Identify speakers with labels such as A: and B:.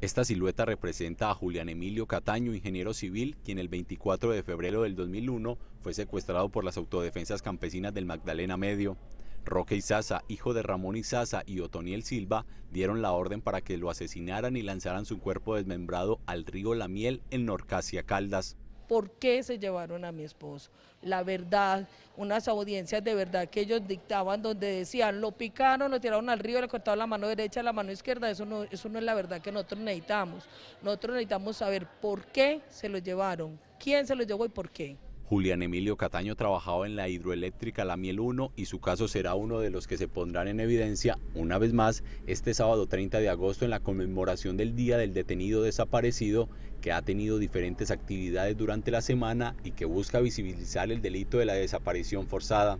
A: Esta silueta representa a Julián Emilio Cataño, ingeniero civil, quien el 24 de febrero del 2001 fue secuestrado por las autodefensas campesinas del Magdalena Medio. Roque Izaza, hijo de Ramón Izaza y Otoniel Silva, dieron la orden para que lo asesinaran y lanzaran su cuerpo desmembrado al río La Miel en Norcasia Caldas
B: por qué se llevaron a mi esposo. La verdad, unas audiencias de verdad que ellos dictaban donde decían, lo picaron, lo tiraron al río, le cortaron la mano derecha, la mano izquierda, eso no, eso no es la verdad que nosotros necesitamos. Nosotros necesitamos saber por qué se lo llevaron, quién se lo llevó y por qué.
A: Julián Emilio Cataño trabajaba en la hidroeléctrica La Miel 1 y su caso será uno de los que se pondrán en evidencia una vez más este sábado 30 de agosto en la conmemoración del Día del Detenido Desaparecido que ha tenido diferentes actividades durante la semana y que busca visibilizar el delito de la desaparición forzada.